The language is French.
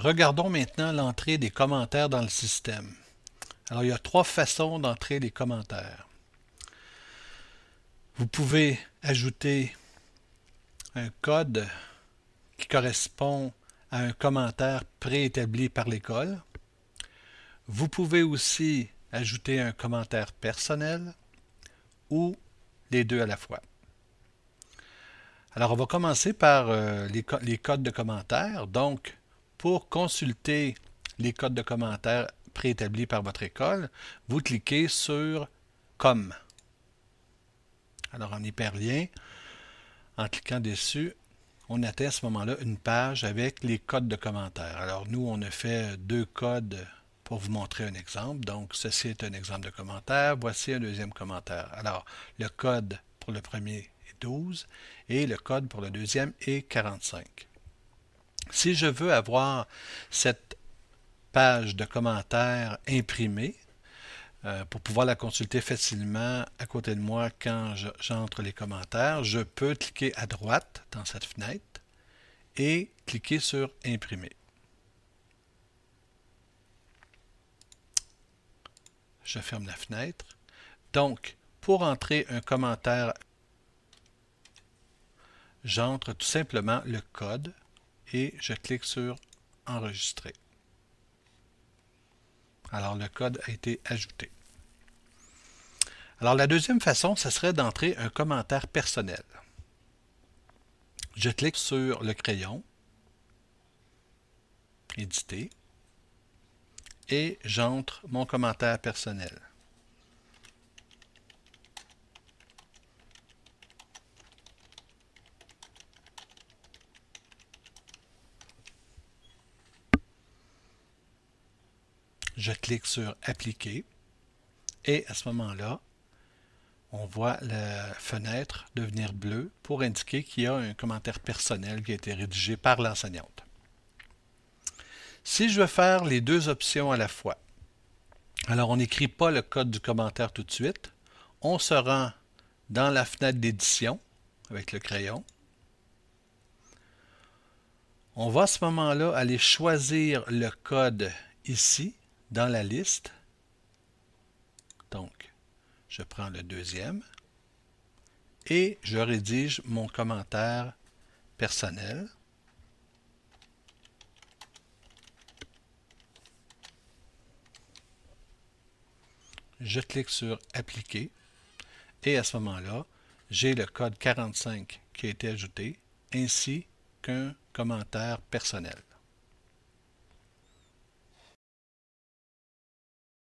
Regardons maintenant l'entrée des commentaires dans le système. Alors, il y a trois façons d'entrer les commentaires. Vous pouvez ajouter un code qui correspond à un commentaire préétabli par l'école. Vous pouvez aussi ajouter un commentaire personnel ou les deux à la fois. Alors, on va commencer par euh, les, les codes de commentaires. Donc, pour consulter les codes de commentaires préétablis par votre école, vous cliquez sur Comme. Alors en hyperlien, en cliquant dessus, on atteint à ce moment-là une page avec les codes de commentaires. Alors nous, on a fait deux codes pour vous montrer un exemple. Donc ceci est un exemple de commentaire. Voici un deuxième commentaire. Alors le code pour le premier est 12 et le code pour le deuxième est 45. Si je veux avoir cette page de commentaires imprimée, euh, pour pouvoir la consulter facilement à côté de moi quand j'entre les commentaires, je peux cliquer à droite dans cette fenêtre et cliquer sur Imprimer. Je ferme la fenêtre. Donc, pour entrer un commentaire, j'entre tout simplement le code et je clique sur Enregistrer. Alors le code a été ajouté. Alors la deuxième façon, ce serait d'entrer un commentaire personnel. Je clique sur le crayon, éditer, et j'entre mon commentaire personnel. Je clique sur Appliquer et à ce moment-là, on voit la fenêtre devenir bleue pour indiquer qu'il y a un commentaire personnel qui a été rédigé par l'enseignante. Si je veux faire les deux options à la fois, alors on n'écrit pas le code du commentaire tout de suite, on se rend dans la fenêtre d'édition avec le crayon. On va à ce moment-là aller choisir le code ici dans la liste. Donc, je prends le deuxième et je rédige mon commentaire personnel. Je clique sur Appliquer et à ce moment-là, j'ai le code 45 qui a été ajouté ainsi qu'un commentaire personnel.